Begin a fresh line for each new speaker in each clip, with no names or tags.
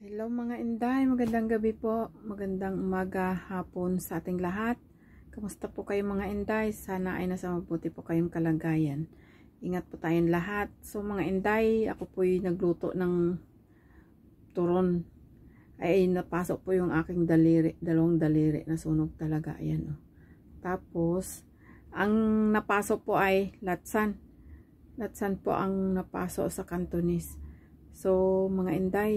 Hello mga inday, magandang gabi po, magandang umaga, hapon sa ating lahat. Kamusta po kayo mga inday? Sana ay nasa mabuti po kayong kalagayan. Ingat po tayong lahat. So mga inday, ako po ay nagluto ng turon. Ay napasok po yung aking daliri, dalawang daliri, na sunog talaga. Ayan o. Oh. Tapos, ang napasok po ay latsan. Latsan po ang napasok sa Cantonese. So mga inday,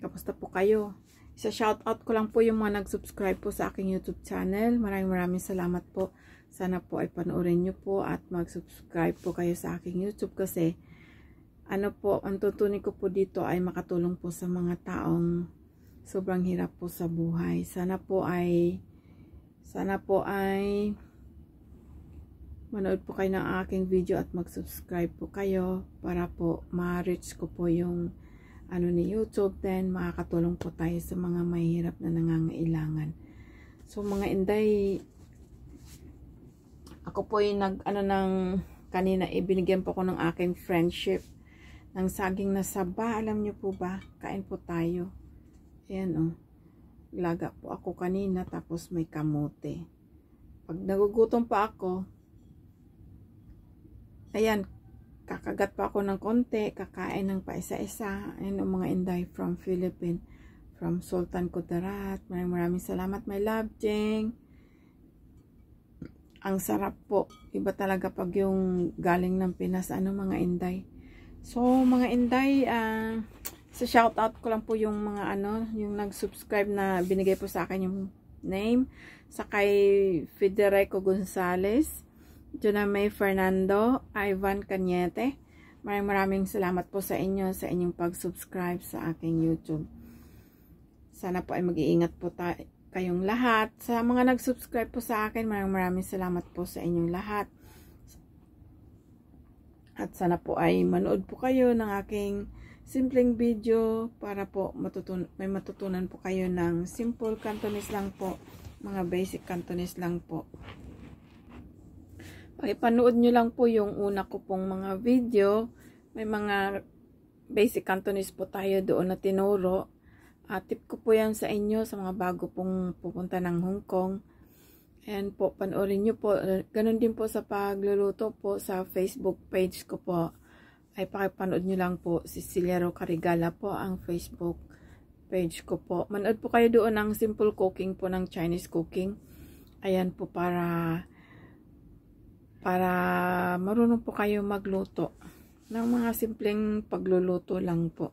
Kamusta po kayo? Isa shout out ko lang po yung mga nag-subscribe po sa aking YouTube channel. Maraming maraming salamat po. Sana po ay panoorin nyo po at mag-subscribe po kayo sa aking YouTube kasi ano po, ang tutunin ko po dito ay makatulong po sa mga taong sobrang hirap po sa buhay. Sana po ay sana po ay manood po kayo ng aking video at mag-subscribe po kayo para po ma-reach ko po yung ano ni YouTube then makakatulong po tayo sa mga mahirap na nangangailangan. So mga inday ako po yung nag ano ng kanina ibinigyan eh, po ko ng aking friendship ng saging na saba. Alam niyo po ba? Kain po tayo. Ayan oh. Laga po ako kanina tapos may kamote. Pag nagugutom pa ako, ayan, kakagat pa ako ng konti, kakain ng pa isa-isa. ang mga Inday from Philippines, from Sultan Kudarat. Maraming maraming salamat, my love, Jeng. Ang sarap po. Iba talaga pag yung galing ng Pinas, ano mga Inday. So, mga Inday, Uh, sa shout out ko lang po yung mga ano, yung nag-subscribe na binigay po sa akin yung name sa kay Federico Gonzales Junamay Fernando, Ivan Cañete. Maraming maraming salamat po sa inyo sa inyong pag-subscribe sa aking YouTube. Sana po ay mag-iingat po tayo kayong lahat. Sa mga nag-subscribe po sa akin, maraming maraming salamat po sa inyong lahat. At sana po ay manood po kayo ng aking simpleng video para po matutun may matutunan po kayo ng simple Cantonese lang po, mga basic Cantonese lang po. Okay, panood nyo lang po yung una ko pong mga video. May mga basic Cantonese po tayo doon na tinuro. Uh, tip ko po yan sa inyo sa mga bago pong pupunta ng Hong Kong. And po, panoorin nyo po. Ganon din po sa pagluluto po sa Facebook page ko po. Ay pakipanood nyo lang po. Si Silero Carigala po ang Facebook page ko po. Manood po kayo doon ng simple cooking po ng Chinese cooking. Ayan po para para marunong po kayo magluto ng mga simpleng pagluluto lang po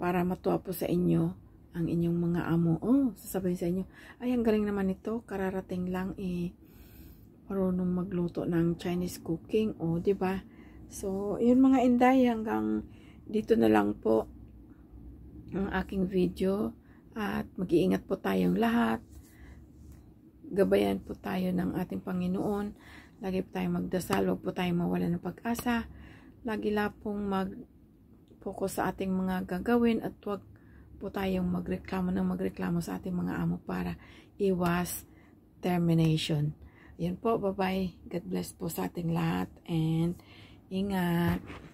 para matuwa po sa inyo ang inyong mga amo. Oh, sasabihin sa inyo, ay ang galing naman ito, kararating lang eh marunong magluto ng Chinese cooking. Oh, 'di ba? So, 'yun mga inday hanggang dito na lang po ang aking video at mag-iingat po tayong lahat. Gabayan po tayo ng ating Panginoon Lagi po tayong magdasal, huwag po tayong mawala ng pag-asa. Lagi lang pong mag-focus sa ating mga gagawin at huwag po tayong magreklamo ng magreklamo sa ating mga amo para iwas termination. Yan po, bye-bye. God bless po sa ating lahat and ingat.